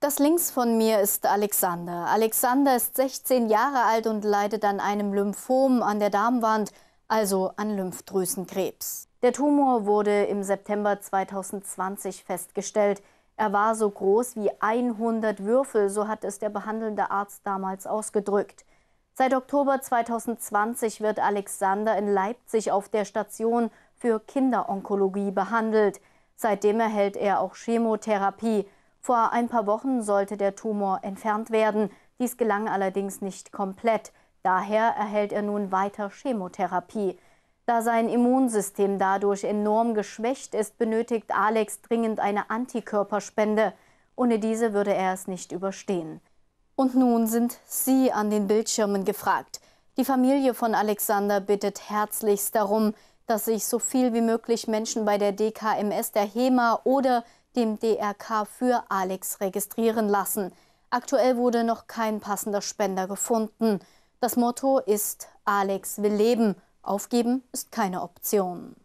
Das links von mir ist Alexander. Alexander ist 16 Jahre alt und leidet an einem Lymphom an der Darmwand, also an Lymphdrüsenkrebs. Der Tumor wurde im September 2020 festgestellt. Er war so groß wie 100 Würfel, so hat es der behandelnde Arzt damals ausgedrückt. Seit Oktober 2020 wird Alexander in Leipzig auf der Station für Kinderonkologie behandelt. Seitdem erhält er auch Chemotherapie. Vor ein paar Wochen sollte der Tumor entfernt werden. Dies gelang allerdings nicht komplett. Daher erhält er nun weiter Chemotherapie. Da sein Immunsystem dadurch enorm geschwächt ist, benötigt Alex dringend eine Antikörperspende. Ohne diese würde er es nicht überstehen. Und nun sind Sie an den Bildschirmen gefragt. Die Familie von Alexander bittet herzlichst darum, dass sich so viel wie möglich Menschen bei der DKMS, der HEMA oder dem DRK für Alex registrieren lassen. Aktuell wurde noch kein passender Spender gefunden. Das Motto ist Alex will leben. Aufgeben ist keine Option.